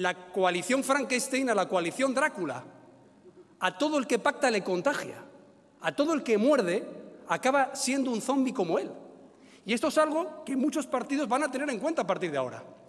la coalición Frankenstein a la coalición Drácula. A todo el que pacta le contagia. A todo el que muerde acaba siendo un zombi como él. Y esto es algo que muchos partidos van a tener en cuenta a partir de ahora.